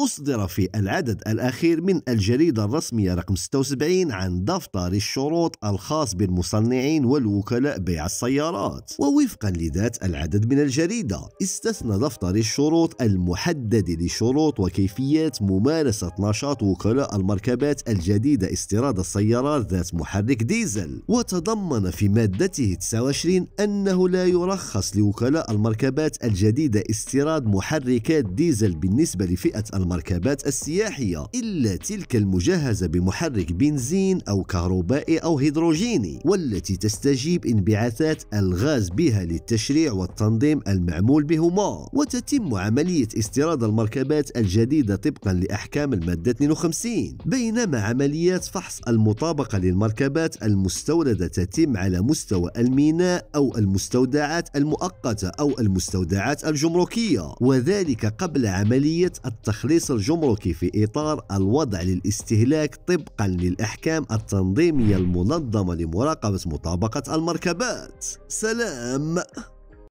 أصدر في العدد الأخير من الجريدة الرسمية رقم 76 عن دفتر الشروط الخاص بالمصنعين والوكلاء بيع السيارات ووفقا لذات العدد من الجريدة استثنى دفتر الشروط المحدد لشروط وكيفيات ممارسة نشاط وكلاء المركبات الجديدة استيراد السيارات ذات محرك ديزل وتضمن في مادته 29 أنه لا يرخص لوكلاء المركبات الجديدة استيراد محركات ديزل بالنسبة لفئة المركبات المركبات السياحية إلا تلك المجهزة بمحرك بنزين أو كهربائي أو هيدروجيني والتي تستجيب انبعاثات الغاز بها للتشريع والتنظيم المعمول بهما وتتم عملية استيراد المركبات الجديدة طبقا لأحكام المادة 52 بينما عمليات فحص المطابقة للمركبات المستوردة تتم على مستوى الميناء أو المستودعات المؤقتة أو المستودعات الجمركية وذلك قبل عملية التخليص الرئيس الجمركي في إطار الوضع للاستهلاك طبقا للأحكام التنظيمية المنظمة لمراقبة مطابقة المركبات سلام